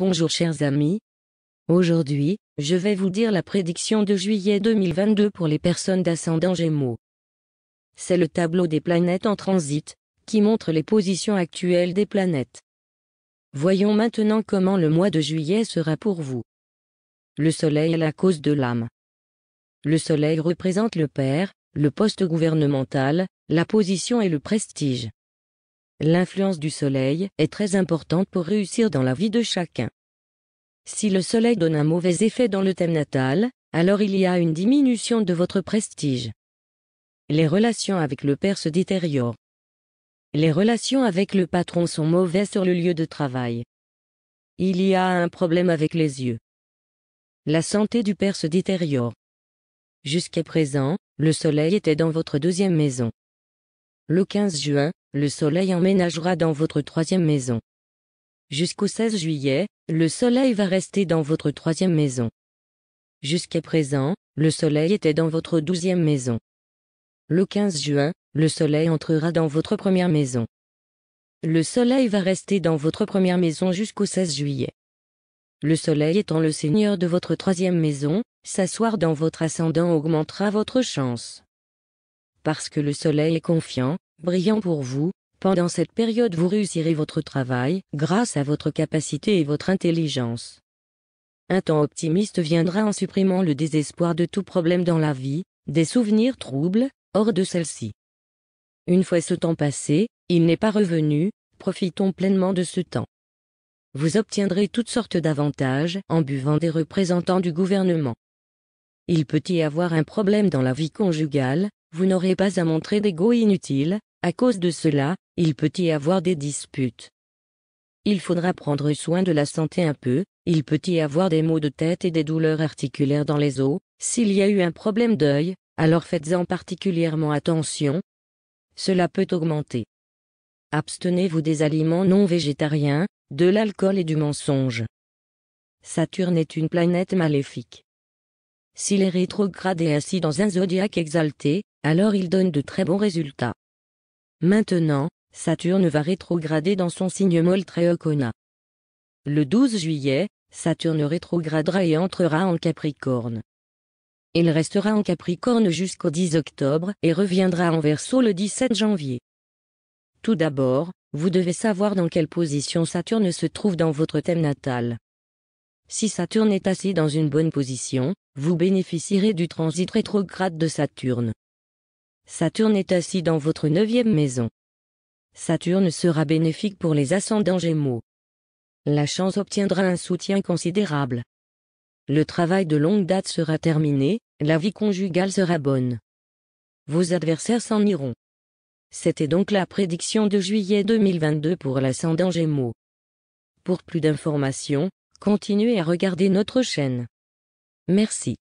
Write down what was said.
Bonjour chers amis. Aujourd'hui, je vais vous dire la prédiction de juillet 2022 pour les personnes d'ascendant Gémeaux. C'est le tableau des planètes en transit, qui montre les positions actuelles des planètes. Voyons maintenant comment le mois de juillet sera pour vous. Le Soleil est la cause de l'âme. Le Soleil représente le Père, le poste gouvernemental, la position et le prestige. L'influence du soleil est très importante pour réussir dans la vie de chacun. Si le soleil donne un mauvais effet dans le thème natal, alors il y a une diminution de votre prestige. Les relations avec le père se détériorent. Les relations avec le patron sont mauvaises sur le lieu de travail. Il y a un problème avec les yeux. La santé du père se détériore. Jusqu'à présent, le soleil était dans votre deuxième maison. Le 15 juin, le soleil emménagera dans votre troisième maison. Jusqu'au 16 juillet, le soleil va rester dans votre troisième maison. Jusqu'à présent, le soleil était dans votre douzième maison. Le 15 juin, le soleil entrera dans votre première maison. Le soleil va rester dans votre première maison jusqu'au 16 juillet. Le soleil étant le seigneur de votre troisième maison, s'asseoir dans votre ascendant augmentera votre chance. Parce que le soleil est confiant, brillant pour vous, pendant cette période vous réussirez votre travail grâce à votre capacité et votre intelligence. Un temps optimiste viendra en supprimant le désespoir de tout problème dans la vie, des souvenirs troubles, hors de celle-ci. Une fois ce temps passé, il n'est pas revenu, profitons pleinement de ce temps. Vous obtiendrez toutes sortes d'avantages en buvant des représentants du gouvernement. Il peut y avoir un problème dans la vie conjugale, vous n'aurez pas à montrer d'ego inutile, à cause de cela, il peut y avoir des disputes. Il faudra prendre soin de la santé un peu, il peut y avoir des maux de tête et des douleurs articulaires dans les os, s'il y a eu un problème d'œil, alors faites-en particulièrement attention. Cela peut augmenter. Abstenez-vous des aliments non végétariens, de l'alcool et du mensonge. Saturne est une planète maléfique. S'il est rétrogradé ainsi assis dans un zodiaque exalté, alors il donne de très bons résultats. Maintenant, Saturne va rétrograder dans son signe Moltréocona. Le 12 juillet, Saturne rétrogradera et entrera en Capricorne. Il restera en Capricorne jusqu'au 10 octobre et reviendra en Verseau le 17 janvier. Tout d'abord, vous devez savoir dans quelle position Saturne se trouve dans votre thème natal. Si Saturne est assis dans une bonne position, vous bénéficierez du transit rétrograde de Saturne. Saturne est assis dans votre neuvième maison. Saturne sera bénéfique pour les ascendants gémeaux. La chance obtiendra un soutien considérable. Le travail de longue date sera terminé, la vie conjugale sera bonne. Vos adversaires s'en iront. C'était donc la prédiction de juillet 2022 pour l'ascendant gémeaux. Pour plus d'informations, continuez à regarder notre chaîne. Merci.